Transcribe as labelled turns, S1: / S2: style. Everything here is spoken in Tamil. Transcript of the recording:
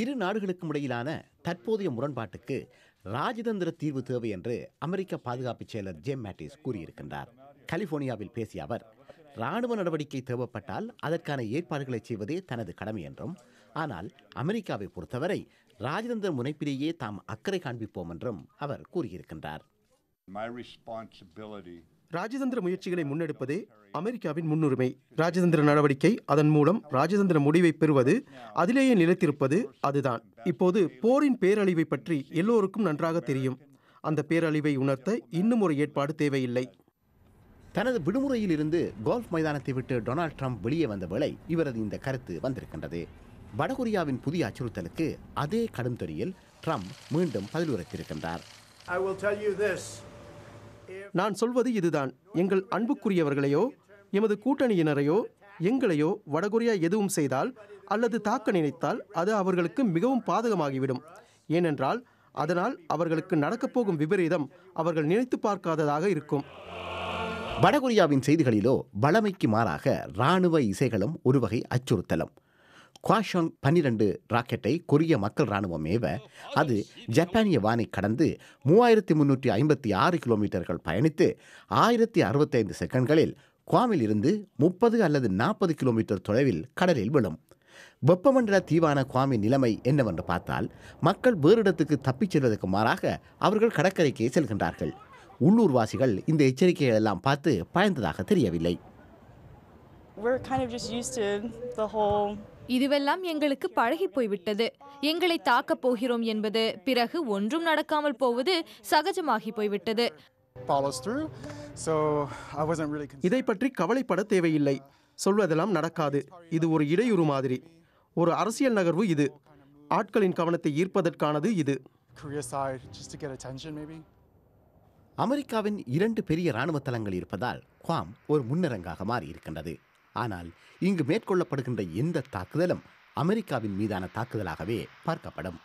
S1: இரு நாடுகளுக்கும் இடையிலான தற்போதைய முரண்பாட்டுக்கு ராஜதந்திர தீர்வு தேவை என்று அமெரிக்க பாதுகாப்பு செயலர் ஜேம் மேட்டிஸ் கூறியிருக்கின்றார் கலிபோர்னியாவில் பேசிய அவர் ராணுவ நடவடிக்கை தேவைப்பட்டால் அதற்கான ஏற்பாடுகளை செய்வதே தனது கடமை என்றும் ஆனால் அமெரிக்காவை பொறுத்தவரை ராஜதந்திர முனைப்பிலேயே தாம் அக்கறை காண்பிப்போம் என்றும் அவர் கூறியிருக்கின்றார்
S2: ராஜதந்திர முயற்சிகளை முன்னெடுப்பதே அமெரிக்காவின் முன்னுரிமை ராஜதந்திர நடவடிக்கை அதன் மூலம் ராஜதந்திர முடிவை பெறுவது அதிலேயே நிலைத்திருப்பது அதுதான் இப்போது போரின் பேரழிவை பற்றி எல்லோருக்கும் நன்றாக தெரியும் அந்த பேரழிவை உணர்த்த இன்னும் ஒரு ஏற்பாடு தேவையில்லை தனது விடுமுறையில் இருந்து
S1: கோல்ஃப் மைதானத்தை விட்டு டொனால்ட் ட்ரம்ப் வெளியே வந்த வேளை இவரது இந்த கருத்து வந்திருக்கின்றது வடகொரியாவின் புதிய அச்சுறுத்தலுக்கு அதே கடும் துறையில் ட்ரம்ப் மீண்டும் பதிலுரைத்திருக்கின்றார்
S2: நான் சொல்வது இதுதான் எங்கள் அன்புக்குரியவர்களையோ எமது கூட்டணியினரையோ எங்களையோ வடகொரியா எதுவும் செய்தால் அல்லது தாக்க நினைத்தால் அது அவர்களுக்கு மிகவும் பாதகமாகிவிடும் ஏனென்றால் அதனால் அவர்களுக்கு நடக்கப்போகும் விபரீதம் அவர்கள் நினைத்து பார்க்காததாக இருக்கும் வடகொரியாவின் செய்திகளிலோ
S1: வளமைக்கு மாறாக இராணுவ இசைகளும் ஒரு வகை அச்சுறுத்தலும் குவாஷோங் பன்னிரண்டு ராக்கெட்டை கொரிய மக்கள் ராணுவம் ஏவ அது ஜப்பானிய வானை கடந்து மூவாயிரத்தி முன்னூற்றி ஐம்பத்தி ஆறு கிலோமீட்டர்கள் பயணித்து ஆயிரத்தி அறுபத்தைந்து செகண்ட்களில் குவாமில் இருந்து முப்பது அல்லது நாற்பது கிலோமீட்டர் தொலைவில் கடலில் விழும் வெப்பமண்டல தீவான குவாமி நிலைமை என்னவென்று பார்த்தால் மக்கள் வேறு இடத்துக்கு தப்பிச் செல்வதற்கு மாறாக அவர்கள் கடற்கரைக்கே செல்கின்றார்கள் உள்ளூர்வாசிகள் இந்த எச்சரிக்கைகள் எல்லாம் பார்த்து பயந்ததாக தெரியவில்லை
S2: We're kind of just used to the whole இதுவெல்லாம் எங்களுக்கு பழகி போய்விட்டது எங்களை தாக்கப் போகிறோம் என்பது பிறகு ஒன்றும் நடக்காமல் போவது சகஜமாகி போய்விட்டது இதை பற்றி கவலைப்பட தேவையில்லை சொல்வதெல்லாம் நடக்காது இது ஒரு இடையூறு மாதிரி ஒரு அரசியல் நகர்வு இது ஆட்களின் கவனத்தை ஈர்ப்பதற்கானது இது
S1: அமெரிக்காவின் இரண்டு பெரிய இராணுவ தளங்கள் இருப்பதால் குவாம் ஒரு முன்னரங்காக மாறியிருக்கின்றது ஆனால் இங்கு மேற்கொள்ளப்படுகின்ற எந்த தாக்குதலும் அமெரிக்காவின் மீதான தாக்குதலாகவே பார்க்கப்படும்